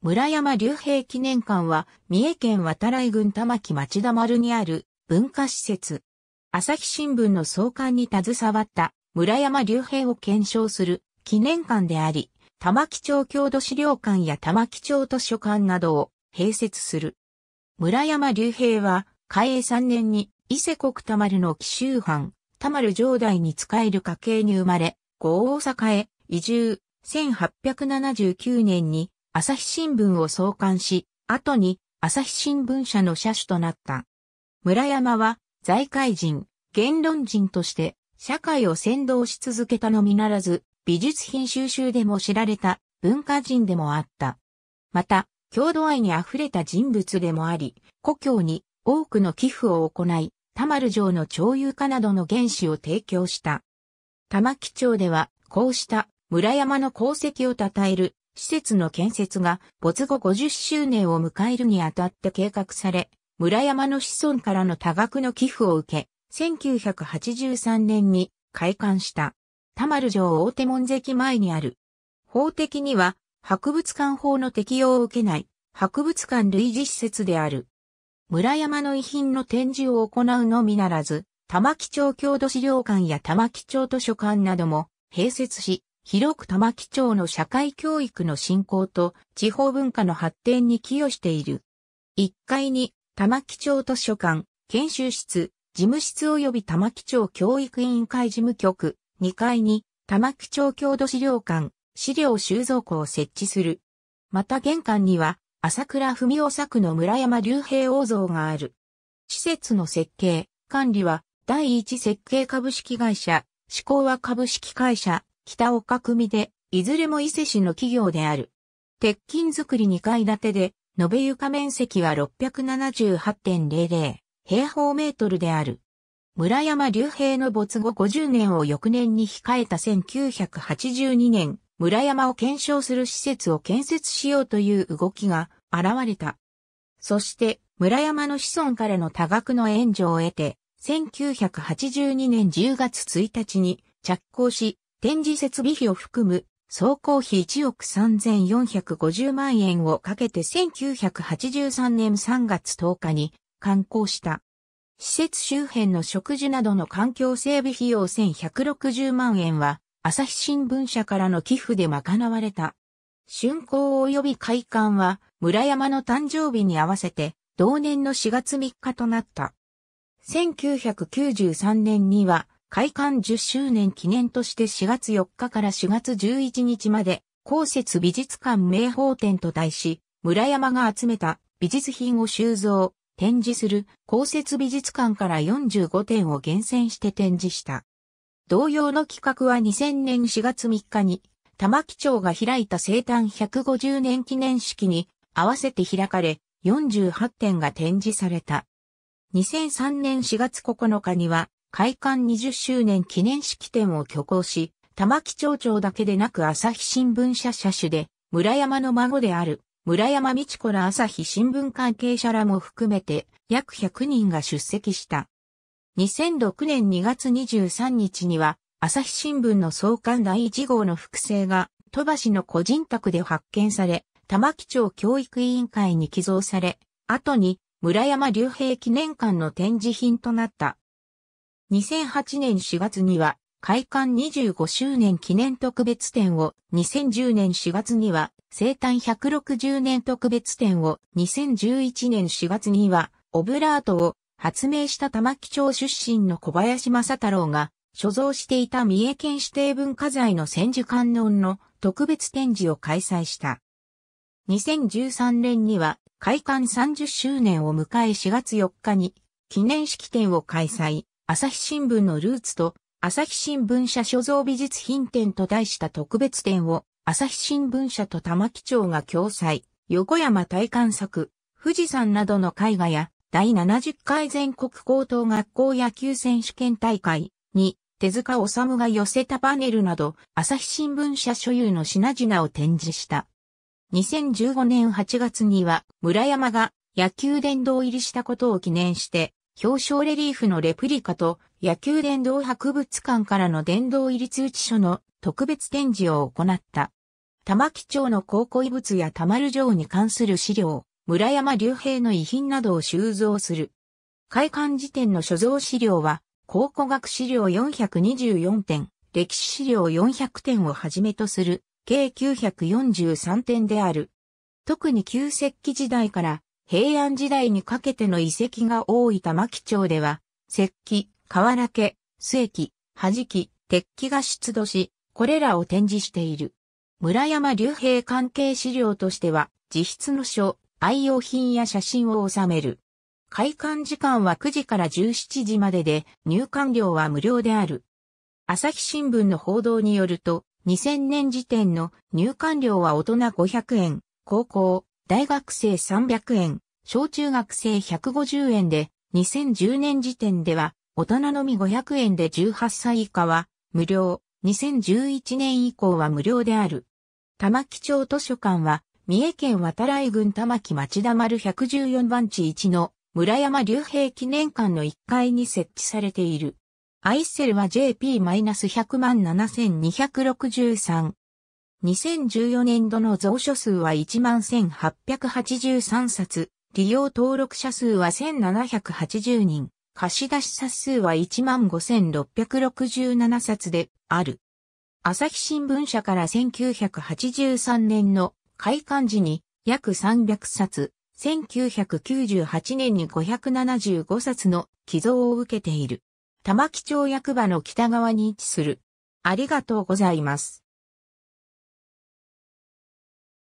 村山竜兵記念館は、三重県渡来郡玉木町田丸にある文化施設。朝日新聞の創刊に携わった村山竜兵を検証する記念館であり、玉木町郷土資料館や玉木町図書館などを併設する。村山竜兵は、開永3年に伊勢国田丸の紀州藩、田丸城代に仕える家系に生まれ、五大阪へ移住、1879年に朝日新聞を創刊し、後に朝日新聞社の社主となった。村山は財界人、言論人として社会を先導し続けたのみならず、美術品収集でも知られた文化人でもあった。また、郷土愛に溢れた人物でもあり、故郷に多くの寄付を行い、田丸城の町有化などの原資を提供した。玉城町では、こうした村山の功績を称える施設の建設が没後50周年を迎えるにあたって計画され、村山の子孫からの多額の寄付を受け、1983年に開館した、田丸城大手門跡前にある。法的には、博物館法の適用を受けない、博物館類似施設である。村山の遺品の展示を行うのみならず、玉城町郷土資料館や玉城町図書館なども併設し、広く玉城町の社会教育の振興と地方文化の発展に寄与している。1階に玉城町図書館、研修室、事務室及び玉城町教育委員会事務局、2階に玉城町郷土資料館、資料収蔵庫を設置する。また玄関には、朝倉文夫作の村山隆平王像がある。施設の設計、管理は、第一設計株式会社、志向は株式会社、北岡組で、いずれも伊勢市の企業である。鉄筋造り2階建てで、延べ床面積は678.00平方メートルである。村山隆平の没後50年を翌年に控えた1982年、村山を検証する施設を建設しようという動きが現れた。そして、村山の子孫からの多額の援助を得て、1982年10月1日に着工し、展示設備費を含む総工費1億3450万円をかけて1983年3月10日に刊行した。施設周辺の植樹などの環境整備費用1160万円は、朝日新聞社からの寄付で賄われた。竣工及び開館は、村山の誕生日に合わせて、同年の4月3日となった。1993年には、開館10周年記念として4月4日から4月11日まで、公設美術館名宝展と題し、村山が集めた美術品を収蔵、展示する公設美術館から45点を厳選して展示した。同様の企画は2000年4月3日に、玉木町が開いた生誕150年記念式に合わせて開かれ、48点が展示された。2003年4月9日には、開館20周年記念式典を挙行し、玉城町長だけでなく朝日新聞社社主で、村山の孫である、村山道子ら朝日新聞関係者らも含めて、約100人が出席した。2006年2月23日には、朝日新聞の創刊第1号の複製が、戸橋の個人宅で発見され、玉城町教育委員会に寄贈され、後に村山隆平記念館の展示品となった。2008年4月には、開館25周年記念特別展を、2010年4月には、生誕160年特別展を、2011年4月には、オブラートを発明した玉木町出身の小林正太郎が、所蔵していた三重県指定文化財の千手観音の特別展示を開催した。2013年には開館30周年を迎え4月4日に記念式典を開催。朝日新聞のルーツと、朝日新聞社所蔵美術品展と題した特別展を、朝日新聞社と玉木町が共催、横山大観作、富士山などの絵画や、第70回全国高等学校野球選手権大会に、手塚治虫が寄せたパネルなど、朝日新聞社所有の品々を展示した。2015年8月には、村山が野球殿堂入りしたことを記念して、表彰レリーフのレプリカと野球殿堂博物館からの殿堂入り通知書の特別展示を行った。玉木町の考古遺物や玉る城に関する資料、村山隆平の遺品などを収蔵する。開館時点の所蔵資料は、考古学資料424点、歴史資料400点をはじめとする、計943点である。特に旧石器時代から平安時代にかけての遺跡が多い玉城町では、石器、河原家、末器、弾き、鉄器が出土し、これらを展示している。村山竜兵関係資料としては、自筆の書、愛用品や写真を収める。開館時間は9時から17時までで、入館料は無料である。朝日新聞の報道によると、2000年時点の入館料は大人500円、高校、大学生300円、小中学生150円で、2010年時点では、大人のみ500円で18歳以下は、無料、2011年以降は無料である。玉木町図書館は、三重県渡来郡玉木町田丸114番地1の村山竜兵記念館の1階に設置されている。アイセルは JP-100 万7263。2014年度の蔵書数は11,883冊、利用登録者数は1780人、貸し出し冊数は15,667冊である。朝日新聞社から1983年の開館時に約300冊、1998年に575冊の寄贈を受けている。玉城町役場の北側に位置する。ありがとうございます。